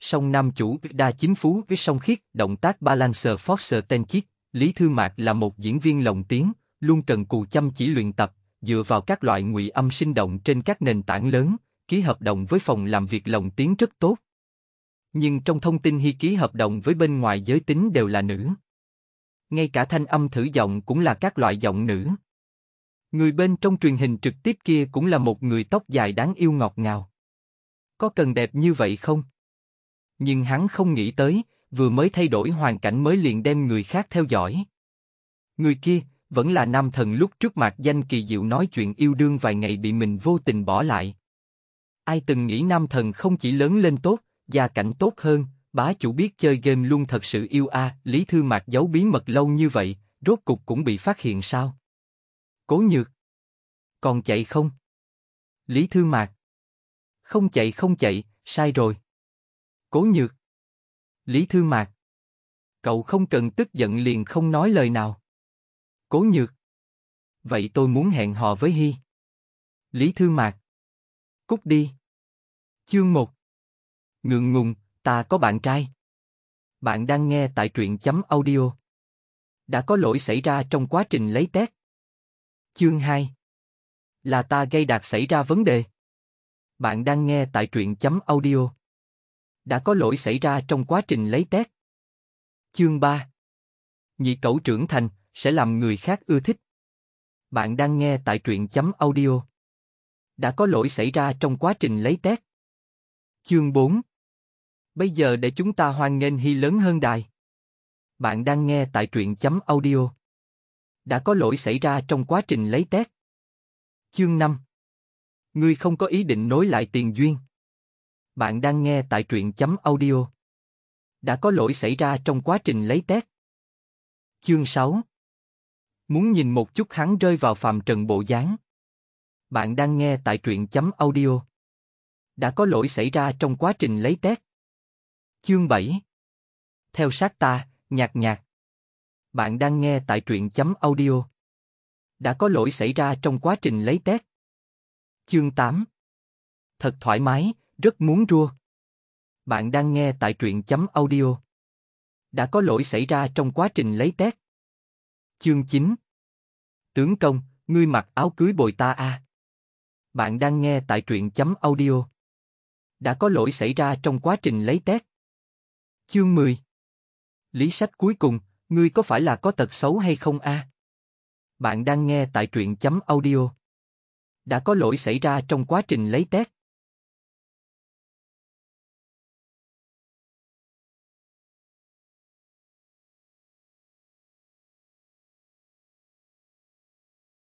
song nam chủ đa chính phú với song khiết, động tác balancer forcer ten Lý Thư Mạc là một diễn viên lồng tiếng, luôn cần cù chăm chỉ luyện tập, dựa vào các loại ngụy âm sinh động trên các nền tảng lớn, ký hợp đồng với phòng làm việc lồng tiếng rất tốt. Nhưng trong thông tin hy ký hợp đồng với bên ngoài giới tính đều là nữ. Ngay cả thanh âm thử giọng cũng là các loại giọng nữ. Người bên trong truyền hình trực tiếp kia cũng là một người tóc dài đáng yêu ngọt ngào. Có cần đẹp như vậy không? nhưng hắn không nghĩ tới, vừa mới thay đổi hoàn cảnh mới liền đem người khác theo dõi. Người kia, vẫn là nam thần lúc trước mặt danh kỳ diệu nói chuyện yêu đương vài ngày bị mình vô tình bỏ lại. Ai từng nghĩ nam thần không chỉ lớn lên tốt, gia cảnh tốt hơn, bá chủ biết chơi game luôn thật sự yêu a lý thư mạc giấu bí mật lâu như vậy, rốt cục cũng bị phát hiện sao? Cố nhược. Còn chạy không? Lý thư mạc. Không chạy không chạy, sai rồi. Cố nhược. Lý Thư Mạc. Cậu không cần tức giận liền không nói lời nào. Cố nhược. Vậy tôi muốn hẹn hò với Hy. Lý Thư Mạc. Cút đi. Chương 1 Ngượng ngùng, ta có bạn trai. Bạn đang nghe tại truyện chấm audio. Đã có lỗi xảy ra trong quá trình lấy test. Chương 2 Là ta gây đạt xảy ra vấn đề. Bạn đang nghe tại truyện chấm audio đã có lỗi xảy ra trong quá trình lấy tét. Chương 3 Nhị cậu trưởng thành sẽ làm người khác ưa thích. Bạn đang nghe tại truyện chấm audio. Đã có lỗi xảy ra trong quá trình lấy tét. Chương 4 Bây giờ để chúng ta hoan nghênh hy lớn hơn đài. Bạn đang nghe tại truyện chấm audio. Đã có lỗi xảy ra trong quá trình lấy tét. Chương 5 Ngươi không có ý định nối lại tiền duyên. Bạn đang nghe tại truyện chấm audio. Đã có lỗi xảy ra trong quá trình lấy test. Chương 6 Muốn nhìn một chút hắn rơi vào phàm trần bộ dáng. Bạn đang nghe tại truyện chấm audio. Đã có lỗi xảy ra trong quá trình lấy test. Chương 7 Theo sát ta, nhạc nhạc. Bạn đang nghe tại truyện chấm audio. Đã có lỗi xảy ra trong quá trình lấy test. Chương 8 Thật thoải mái, rất muốn rua. Bạn đang nghe tại truyện chấm audio. Đã có lỗi xảy ra trong quá trình lấy tét. Chương 9 Tướng công, ngươi mặc áo cưới bồi ta à. Bạn đang nghe tại truyện chấm audio. Đã có lỗi xảy ra trong quá trình lấy tét. Chương 10 Lý sách cuối cùng, ngươi có phải là có tật xấu hay không a? À? Bạn đang nghe tại truyện chấm audio. Đã có lỗi xảy ra trong quá trình lấy tét.